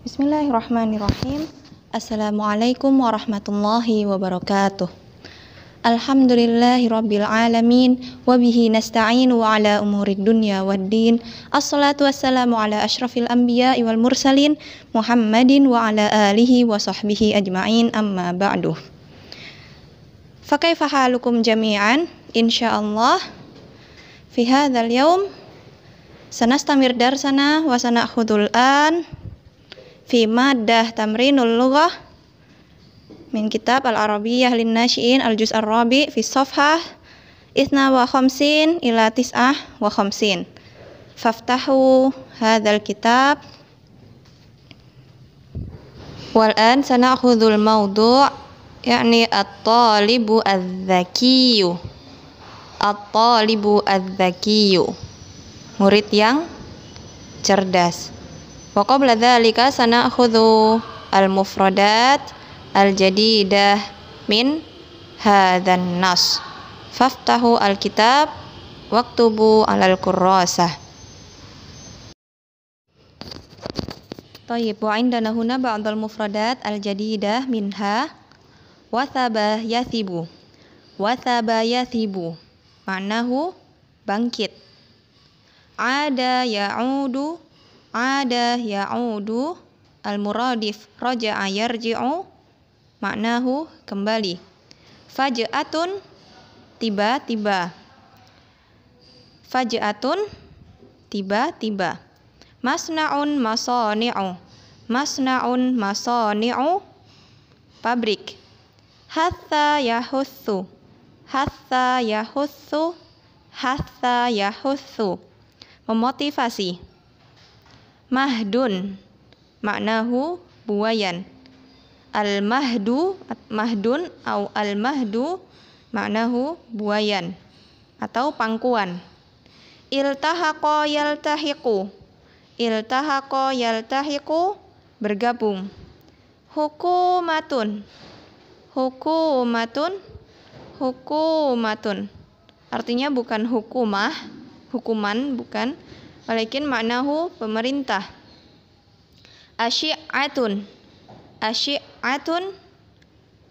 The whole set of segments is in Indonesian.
Bismillahirrahmanirrahim. Assalamualaikum warahmatullahi wabarakatuh. Alhamdulillahirabbil alamin wa bihi nasta'inu ala umuri dunya waddin. Assalatu wassalamu ala asyrafil anbiya'i wal mursalin Muhammadin wa ala alihi wa sahbihi ajmain amma ba'du. Fakaifa halukum jami'an? Insyaallah fi hadzal yaum sanastamir darsana wa sanakhudul an fi maddah tamrinul lughah min kitab al-arabiyyah lin nasyi'in al-juz' ar-rabi fi safhah isna wa khamsin ila tis'ah wa khamsin faftahu hadzal kitab wal an sanakhudhul mawdu' yakni at-talibu adz-dzakiyyu at-talibu adz-dzakiyyu murid yang cerdas Wa qabla sana sanakhudhu al-mufradat al-jadidah min hadhan nas. Faftahu al-kitab waktubu 'alal kurrasah. Tayyib wa indana huna al mufradat al-jadidah minha wathaba yathibu. Wathaba yathibu. Maknahu bangkit. Ada ya'udu ada ya ya'udu al-muradif raja'a yarji'u maknahu kembali faj'atun tiba-tiba faj'atun tiba-tiba masna'un masani'u masna'un masani'u pabrik hatta yahuthu hatta yahuthu hatta yahuthu memotivasi mahdun maknahu buayan al mahdu mahdun au al mahdu maknahu buayan atau pangkuan iltahaqo yaltahiqu iltahaqo yaltahiqu bergabung hukumatun hukumatun hukumatun artinya bukan hukumah hukuman bukan Walakin maknahu pemerintah. Asyi'atun. Asyi'atun.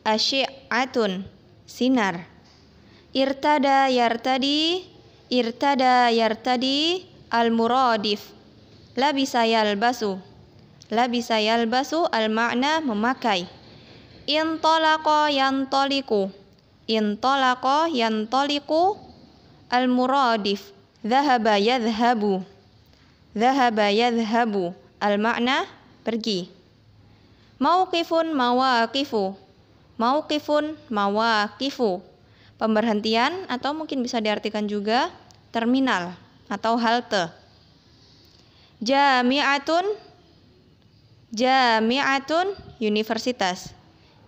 Asyi'atun. Sinar. Irtada yartadi. Irtada yartadi. Al-muradif. Labisa yalbasu. Labisa yalbasu al-makna memakai. Intolako yantoliku. Intolako yantoliku. Al-muradif. Zahaba yadhabu. Zahaba yadhabu. Al-makna pergi. Mauqifun mawaqifu. Mauqifun mawaqifu. Pemberhentian atau mungkin bisa diartikan juga terminal atau halte. Jami'atun Jami'atun universitas.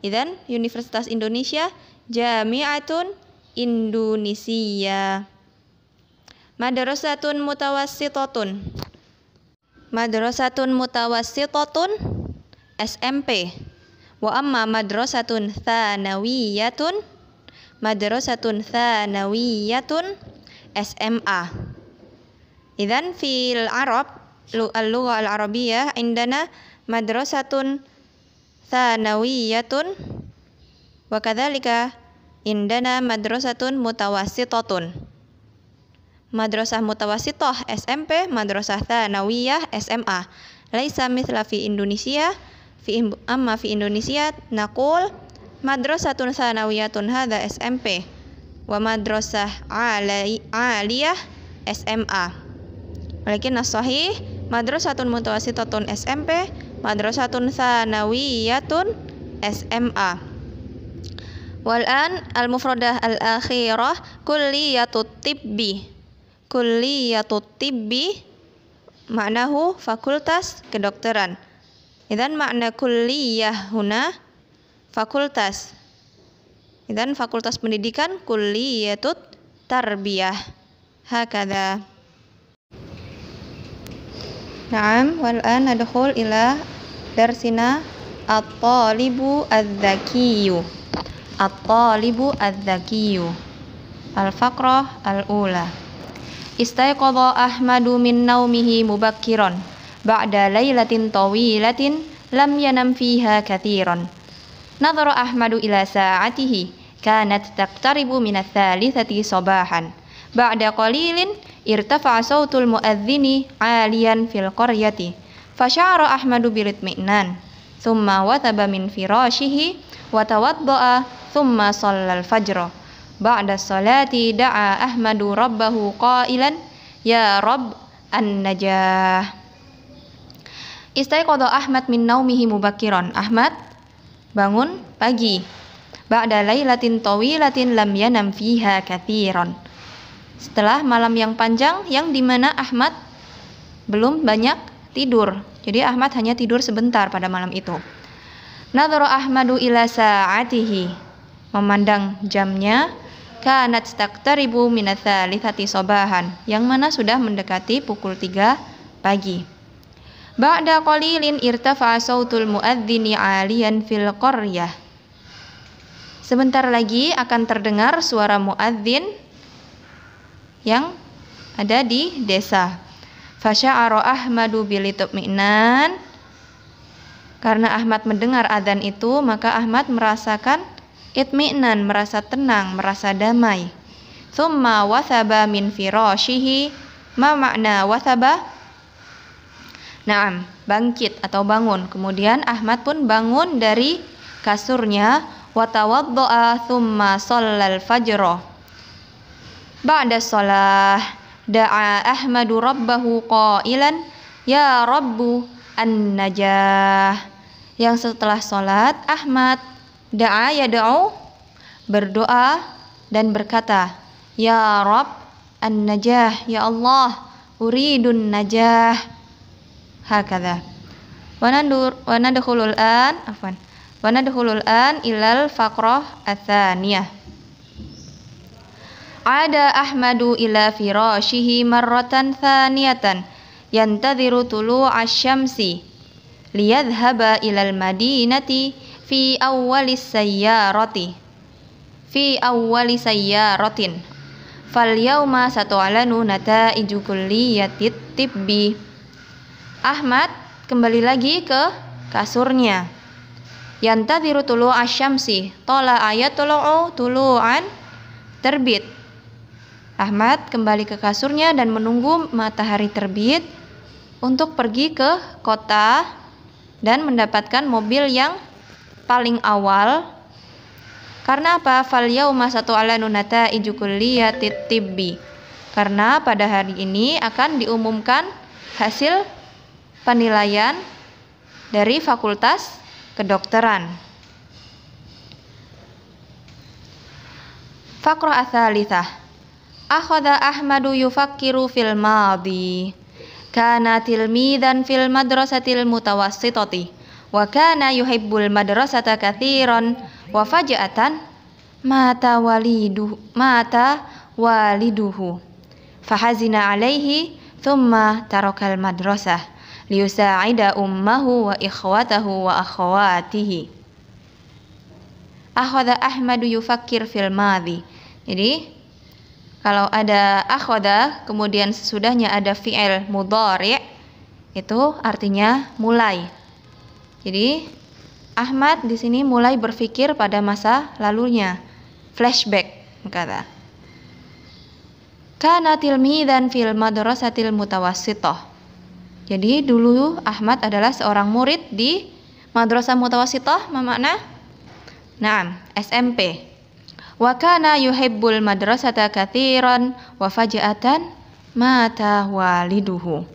Idan Universitas Indonesia Jami'atun Indonesia. Madrasatun mutawassitotun madrasatun totun SMP wa amma madrasatun thanawiyatun madrasatun thanawiyatun SMA idan fil Arab al lugha al-arabiyyah indana madrasatun thanawiyatun wa kadzalika indana madrasatun totun. Madrasah Mutawasitoh SMP, Madrasah Tsanawiyah SMA. Laisa mithla fi Indonesia, fi amma fi Indonesia naqul madrasatun tsanawiyatun hadza SMP wa madrasah aliyah SMA. Walakin as-sahih madrasatun mutawasitatun SMP, madrasatun tsanawiyatun SMA. Wal an al-mufradah al-akhirah kulliyatut tibbi kulliyatut tibbi maknahu fakultas kedokteran. Idan makna kuliyah huna fakultas. Idan fakultas pendidikan kulliyatut tarbiyah. Hakada. Naam wal an nadkhul ila darsina at-talibu adz-dzakiyyu. At-talibu adz-dzakiyyu. Al-faqrah al-ula. Istayqadha Ahmadu min naumihi mubakkiran ba'da lailatin tawilatin lam yanam fiha kathiran. Nadhara Ahmadu ila sa'atihi kanat taqtaribu min tati sobahan, sabahan. Ba'da qalilin irtafa'a sautul muadzini 'aliyan fil qaryati. Fasyara Ahmadu biritmi'nan. Thumma wataba min firashihi wa tawadda'a thumma shallal fajra ba'da salati da'a Ahmadu rabbahu qailan ya Rabb an-najah Istaiqadha Ahmad min naumihi mubakiron Ahmad bangun pagi ba'da lailatin tawilatin lam yanam fiha kathiron setelah malam yang panjang yang dimana Ahmad belum banyak tidur jadi Ahmad hanya tidur sebentar pada malam itu Nadhara Ahmadu ila sa'atihi memandang jamnya kanat taqtaribu minatsalisati sobahan yang mana sudah mendekati pukul 3 pagi. Ba'da qalilin irtafa sautul muadzini 'aliyan fil qaryah. Sebentar lagi akan terdengar suara muadzin yang ada di desa. Fasya'ara Ahmadu bilitminan karena Ahmad mendengar adzan itu, maka Ahmad merasakan itmi'nan merasa tenang, merasa damai. Summa wasaba min firashihi. Ma makna wasaba? Naam, bangkit atau bangun. Kemudian Ahmad pun bangun dari kasurnya watawaddoa thumma shallal fajro. Ba'da shalah da'a Ahmadu rabbahu qailan ya rabbu an-najah. Yang setelah sholat Ahmad Da'a ya da'u berdoa dan berkata, Ya Rob an-najah, Ya Allah, uridun najah. Hakadah. wana nandur an, afwan. wana nadkhulul an ilal faqrah athaniyah Ada Ahmadu ila firashihi marratan thaniyatan yantadhiru tulu asyamsi liyadhhaba ilal madinati fi awwali sayyarati fi awwali sayyaratin fal yauma satu'lanu nata'iju kulliyatit tibbi Ahmad kembali lagi ke kasurnya Yantabiru tulu asyamsi tola ayat tulu'u an terbit Ahmad kembali ke kasurnya dan menunggu matahari terbit untuk pergi ke kota dan mendapatkan mobil yang paling awal karena apa? Fal yauma satu ala nunata ijukulliyati titibbi. Karena pada hari ini akan diumumkan hasil penilaian dari Fakultas Kedokteran. Fakrah athalithah. Akhoda Ahmadu yufakiru fil madi. Kana tilmidan fil madrasatil mutawasitoti wa kana yuhibbul madrasata katsiran wa faja'atan mata walidu mata waliduhu fahazina alaihi thumma tarakal madrasah liyusa'ida ummahu wa ikhwatahu wa akhawatihi akhadha ahmadu yufakkir fil madhi jadi kalau ada akhoda kemudian sesudahnya ada fi'il mudhari itu artinya mulai jadi Ahmad di sini mulai berpikir pada masa lalunya. Flashback kata. Kana dan fil madrasatil mutawassithah. Jadi dulu Ahmad adalah seorang murid di madrasah mutawassithah, makna? Naam, SMP. Wa kana yuhibbul madrasata katsiran wa faja'atan mata waliduhu.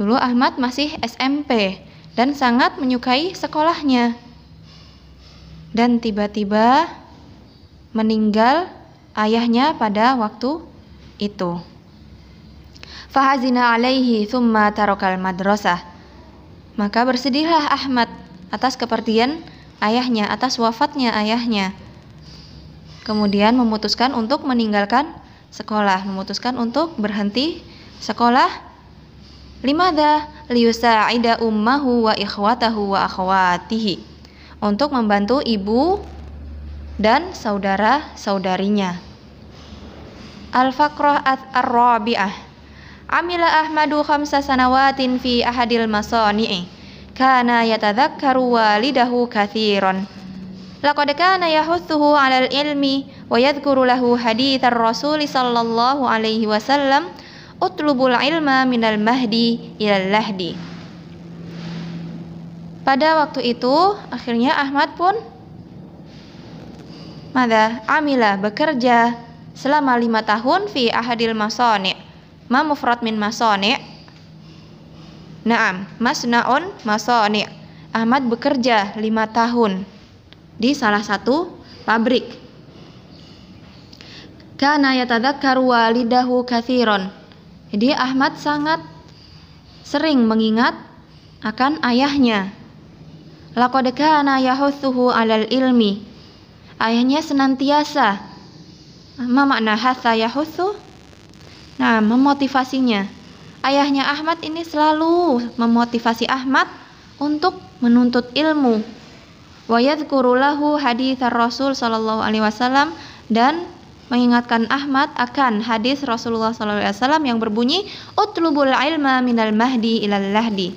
Dulu Ahmad masih SMP, dan sangat menyukai sekolahnya. Dan tiba-tiba meninggal ayahnya pada waktu itu. Fahazina alaihi thumma tarokal madrasah. Maka bersedihlah Ahmad atas kepergian ayahnya, atas wafatnya ayahnya. Kemudian memutuskan untuk meninggalkan sekolah, memutuskan untuk berhenti sekolah Limada ida ummahu wa ikhwatahu wa akhwatihi. Untuk membantu ibu dan saudara-saudarinya. al fakroh Ar-Rabi'ah Amila Ahmadu khamsa sanawatin fi ahadil masani'i Kana yatadhakkaru walidahu kathiran Laqad kana yahuthuhu alal ilmi Wa yadhkuru lahu hadithar rasuli sallallahu alaihi wasallam utlubul ilma minal mahdi ilal lahdi pada waktu itu akhirnya Ahmad pun mada amila bekerja selama lima tahun fi ahadil masoni ma mufrad min masoni naam masnaun masoni Ahmad bekerja lima tahun di salah satu pabrik karena yatadzakkaru walidahu kathiron jadi Ahmad sangat sering mengingat akan ayahnya. Laqad kana yahuthuhu 'alal ilmi. Ayahnya senantiasa apa makna hatha yahuthu? Nah, memotivasinya. Ayahnya Ahmad ini selalu memotivasi Ahmad untuk menuntut ilmu. Wa yadhkuru lahu hadits Rasul sallallahu alaihi wasallam dan mengingatkan Ahmad akan hadis Rasulullah SAW yang berbunyi utlubul ilma minal mahdi ilal lahdi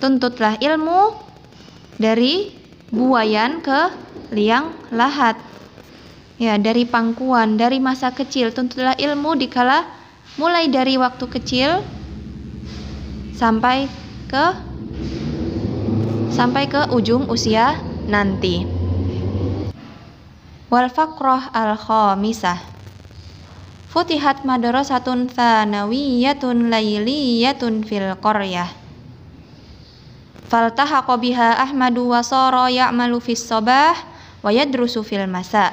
tuntutlah ilmu dari buayan ke liang lahat ya dari pangkuan dari masa kecil tuntutlah ilmu dikala mulai dari waktu kecil sampai ke sampai ke ujung usia nanti wal faqrah al khamisah futihat madrasatun tsanawiyatun layliyatun fil qaryah faltahaqa biha ahmadu wa sara ya'malu fis sabah wa yadrusu fil masa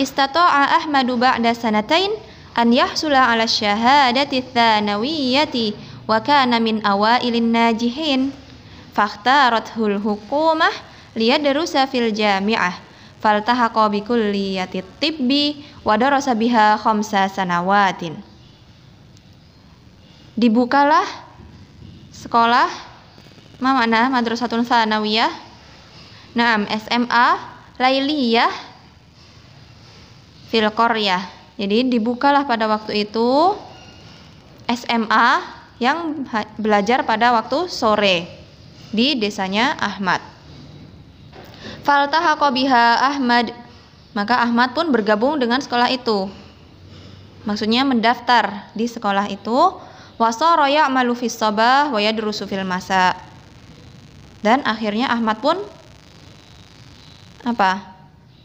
istata'a ahmadu ba'da sanatain an yahsula ala syahadati tsanawiyati wa kana min awailin najihin fakhtarathu al hukumah liyadrusa fil jami'ah faltahaqa bi kulliyati tibbi wa darasa biha khamsa sanawatin dibukalah sekolah ma makna madrasatun sanawiyah naam SMA lailiyah fil qaryah jadi dibukalah pada waktu itu SMA yang belajar pada waktu sore di desanya Ahmad Falta hakobiha Ahmad. Maka Ahmad pun bergabung dengan sekolah itu. Maksudnya mendaftar di sekolah itu. Wasara Roya fis sabah waya fil masa. Dan akhirnya Ahmad pun apa?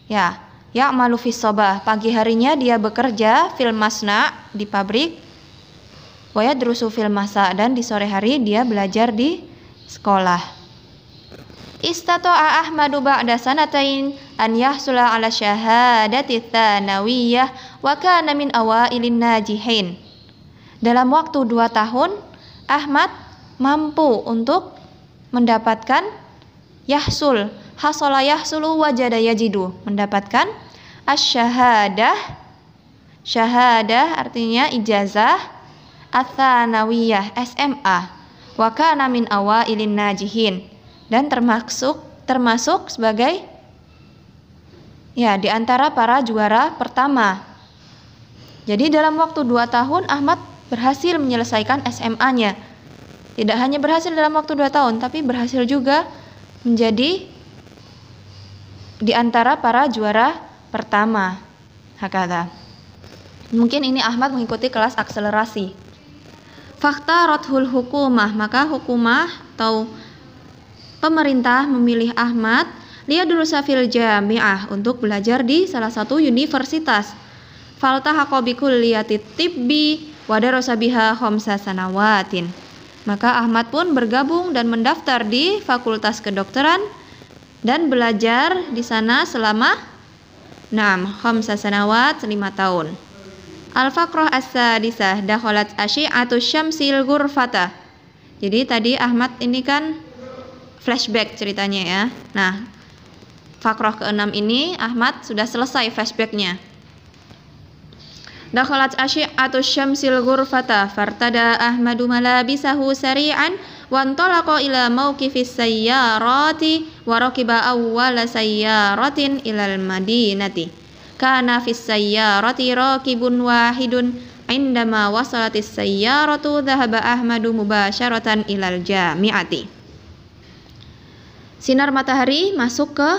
Ya, ya malufis sabah. Pagi harinya dia bekerja film masna di pabrik. Wa fil masa dan di sore hari dia belajar di sekolah istata'a Ahmadu ba'da sanatain an yahsula ala syahadati tsanawiyah wa kana min awailin najihin. Dalam waktu dua tahun, Ahmad mampu untuk mendapatkan yahsul, hasala yahsulu wajada yajidu, mendapatkan asyhadah syahadah artinya ijazah, athanawiyah SMA, wa kana min awailin najihin dan termasuk termasuk sebagai ya di antara para juara pertama. Jadi dalam waktu 2 tahun Ahmad berhasil menyelesaikan SMA-nya. Tidak hanya berhasil dalam waktu 2 tahun, tapi berhasil juga menjadi di antara para juara pertama. Hakata. Mungkin ini Ahmad mengikuti kelas akselerasi. Fakta rothul hukumah, maka hukumah atau pemerintah memilih Ahmad liadurusa fil jami'ah untuk belajar di salah satu universitas. Falta hakobikul kulliyati tibbi biha homsa sanawatin. Maka Ahmad pun bergabung dan mendaftar di Fakultas Kedokteran dan belajar di sana selama 6 khamsa sanawat 5 tahun. al fakroh As-Sadisah Dakholat Asyi'atu Syamsil Gurfata Jadi tadi Ahmad ini kan flashback ceritanya ya. Nah, fakroh keenam ini Ahmad sudah selesai flashbacknya. Dakhalat asyi'atu syamsil ghurfata fartada Ahmadu malabisahu sari'an antalaqa ila mawqifis sayyarati wa rakiba awwal sayyaratin ilal madinati kana fis sayyarati rakibun wahidun indama wasalatis sayyaratu dhahaba Ahmadu mubasharatan ilal jami'ati sinar matahari masuk ke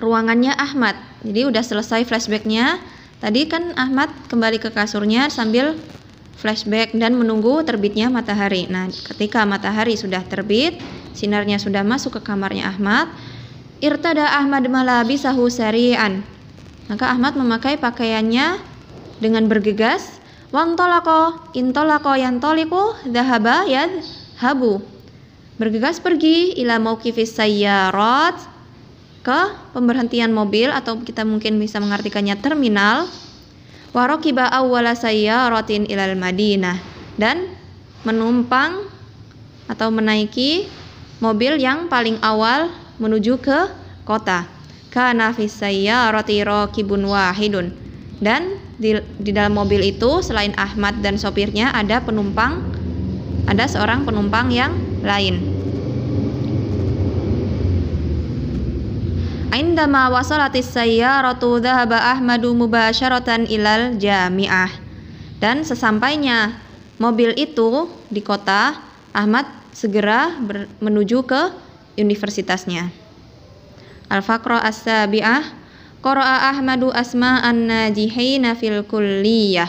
ruangannya Ahmad. Jadi udah selesai flashbacknya. Tadi kan Ahmad kembali ke kasurnya sambil flashback dan menunggu terbitnya matahari. Nah, ketika matahari sudah terbit, sinarnya sudah masuk ke kamarnya Ahmad. Irtada Ahmad malabi sahu serian. Maka Ahmad memakai pakaiannya dengan bergegas. Wantolako, intolako, yantoliku, dahaba, habu bergegas pergi ila mauqifis sayyarat ke pemberhentian mobil atau kita mungkin bisa mengartikannya terminal warokiba rakiba awwala sayyaratin ilal madinah dan menumpang atau menaiki mobil yang paling awal menuju ke kota kana fis sayyarati rakibun wahidun dan di, di dalam mobil itu selain Ahmad dan sopirnya ada penumpang ada seorang penumpang yang lain. Indama wasalatis sayyaratu dhahaba Ahmadu mubasyaratan ilal jami'ah. Dan sesampainya mobil itu di kota, Ahmad segera menuju ke universitasnya. Al-Faqra As-Sabi'ah Qara'a Ahmadu asma'an najihina fil kulliyah.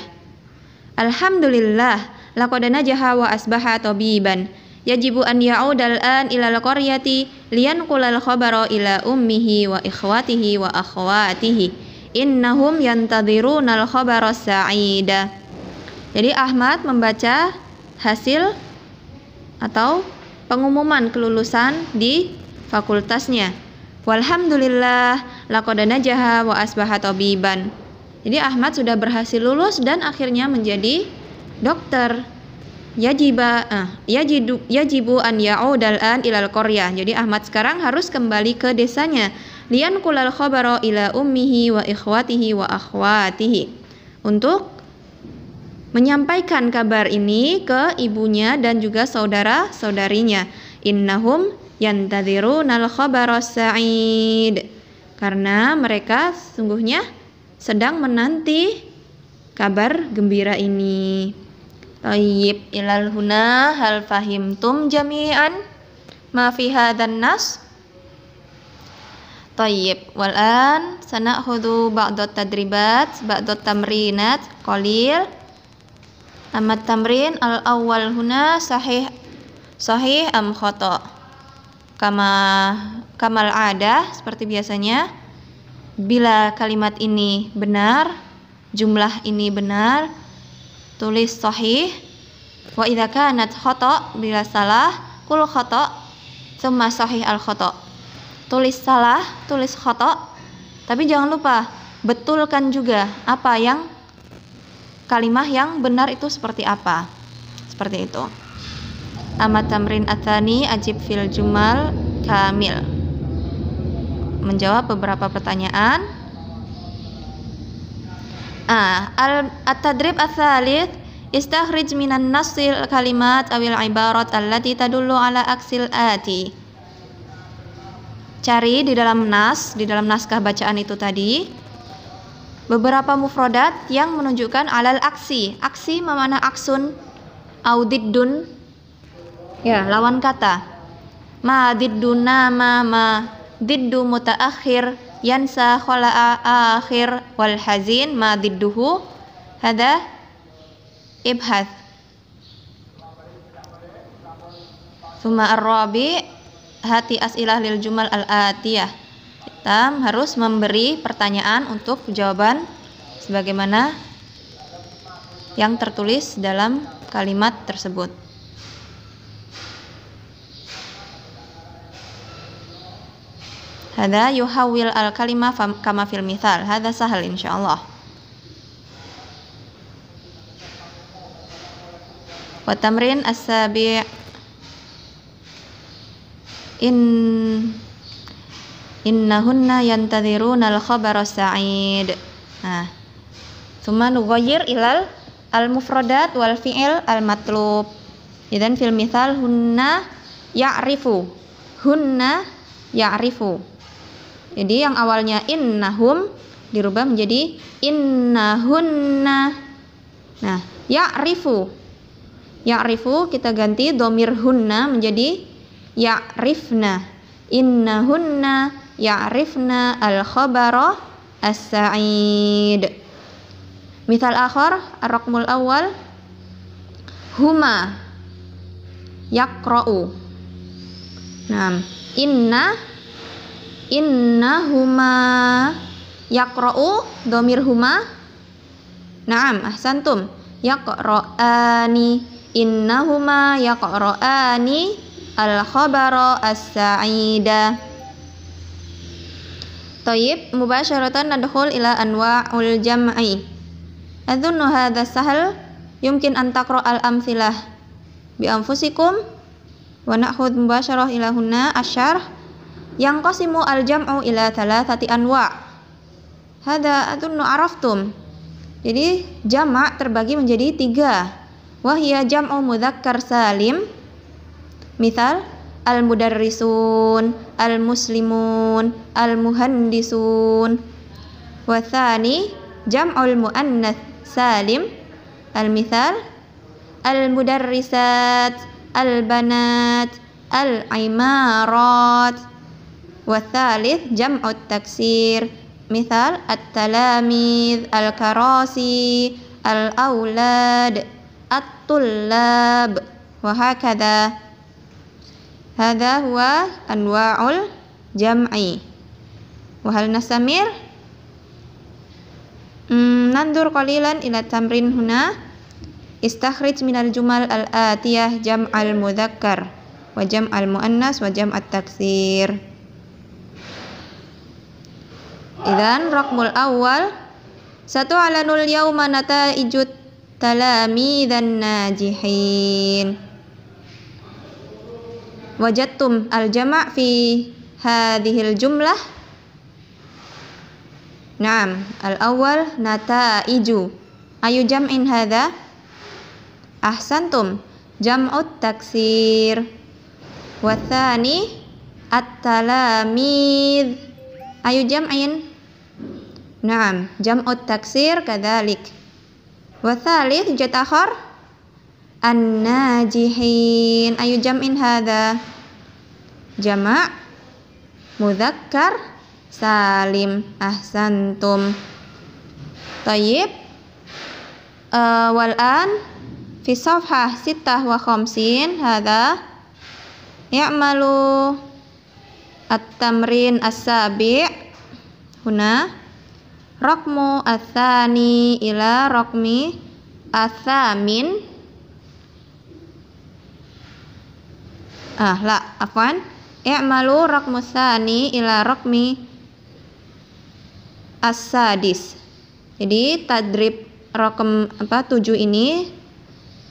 Alhamdulillah, laqad najaha wa asbaha tabiban yajibu an ya'udal an ilal qaryati kulal khabara ila ummihi wa ikhwatihi wa akhwatihi innahum yantadhirunal khabara sa'ida jadi Ahmad membaca hasil atau pengumuman kelulusan di fakultasnya Walhamdulillah laqad najaha wa asbaha tabiban. Jadi Ahmad sudah berhasil lulus dan akhirnya menjadi dokter yajiba ah, yajidu yajibu an ya'udal an ilal korya. Jadi Ahmad sekarang harus kembali ke desanya. Lian kulal khabara ila ummihi wa ikhwatihi wa akhwatihi. Untuk menyampaikan kabar ini ke ibunya dan juga saudara-saudarinya. Innahum nal khabara sa'id. Karena mereka sungguhnya sedang menanti kabar gembira ini. Tayyib ilal huna hal fahimtum jami'an ma fi hadzan nas? Tayyib wal an sanakhudhu ba'dot tadribat ba'dot tamrinat qalil Amma tamrin al awal huna sahih sahih am khata kama kamal ada seperti biasanya bila kalimat ini benar jumlah ini benar tulis sahih wa idza kanat khata bila salah kul khata summa sahih al khata tulis salah tulis khata tapi jangan lupa betulkan juga apa yang kalimah yang benar itu seperti apa seperti itu Amat tamrin atani ajib fil jumal kamil menjawab beberapa pertanyaan ah at-tadrib ats-tsalits istakhrij minan nasil kalimat awil ibarat allati tadullu ala aksil ati cari di dalam nas di dalam naskah bacaan itu tadi beberapa mufrodat yang menunjukkan alal aksi aksi memana aksun audiddun ya lawan kata ma didduna ma ma diddu mutaakhir yansa khala'a akhir wal hazin ma didduhu hada ibhath Suma arabi hati as'ilah lil jumal al-atiyah. Kita harus memberi pertanyaan untuk jawaban sebagaimana yang tertulis dalam kalimat tersebut. Hada yuhawil al kalimah kama fil mithal. Hada sahal insyaallah. Wa tamrin as-sabi' in innahunna yantadhiruna al-khabara sa'id. Nah. Tsumma nughayyir ilal al-mufradat wal fi'il al-matlub. Idan fil mithal hunna ya'rifu. Hunna ya'rifu. Jadi yang awalnya innahum dirubah menjadi innahunna. Nah, ya'rifu. rifu kita ganti domir hunna menjadi ya'rifna. Innahunna rifna al-khabara as-sa'id. Misal akhir rokmul awal huma yakra'u. Nah, inna Inna huma yakro'u domir huma naam ahsantum inna innahuma yakro'ani al khabara as-sa'ida Tayyib mubasyaratan nadkhul ila anwa'ul jam'i Adhunnu hadha sahal yumkin antakro al amfilah bi anfusikum wa na'khudh mubasyarah ila hunna asyarh yang kosimu al-jam'u ila thalathati anwa. Hada adunnu araftum. Jadi jamak terbagi menjadi tiga. Wahia jam'u mudhakkar salim. Misal al-mudarrisun, al-muslimun, al-muhandisun. Wathani al muannath salim. Al-misal al-mudarrisat, al-banat, al-imarat. Wathalith jam'ut taksir Misal at-talamid, al-karasi, al-awlad, at-tullab Wahakada Hada huwa anwa'ul jam'i Wahal nasamir hmm, Nandur qalilan ila tamrin huna Istakhrij minal jumal al-atiyah jam'al mudhakkar Wa jam'al muannas wa jam'at taksir Idan rakmul awal satu alanul yauma ijut talami dan najihin. wajatum al jama' fi hadhil jumlah. Naam, al awal nata iju. Ayu jam'in hadha? Ahsantum jam'ut taksir. Wathani at-talamidh. Ayu jam'in Naam, jam'ut taksir kadzalik. Wa thalith jatahar. an-najihin. Ayu jam'in hadza? Jama' mudzakkar salim ahsantum. Tayyib. Uh, wal an fi safhah sittah wa khamsin hadza ya'malu at-tamrin as-sabi' huna Rokmu asani ila rokmi asamin ah la afwan i'malu rokmu sani ila rokmi asadis jadi tadrib rokem apa tujuh ini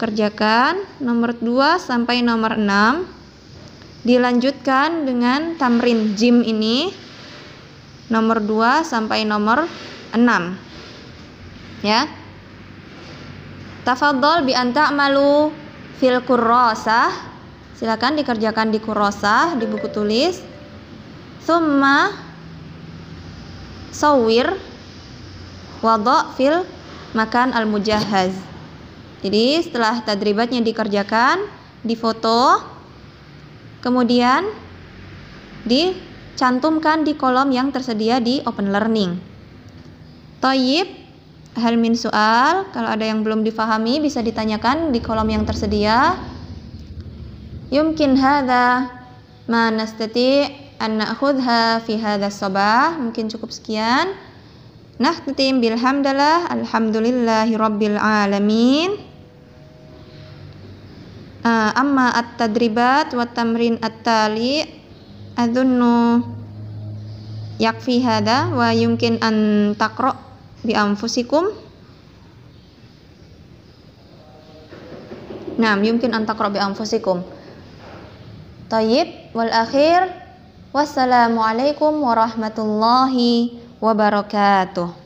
kerjakan nomor 2 sampai nomor 6 dilanjutkan dengan tamrin jim ini nomor 2 sampai nomor 6. Ya. Tafadhol bi malu fil kurrosah. Silakan dikerjakan di kurrosah di buku tulis. Summa sawir waldo fil makan al mujahaz. Jadi setelah tadribatnya dikerjakan, difoto, kemudian dicantumkan di kolom yang tersedia di Open Learning. Toyib, Helmin soal. Kalau ada yang belum difahami bisa ditanyakan di kolom yang tersedia. Yumkin hadha ma nastati an na'khudha fi hadha sabah. Mungkin cukup sekian. Nahtatim bilhamdalah alhamdulillahi rabbil alamin. Ah, amma at-tadribat wa tamrin at-tali adunnu yakfi wa yumkin an takro bi anfusikum Naam, yumkin an taqra bi anfusikum. Tayyib wal akhir. Wassalamualaikum warahmatullahi wabarakatuh.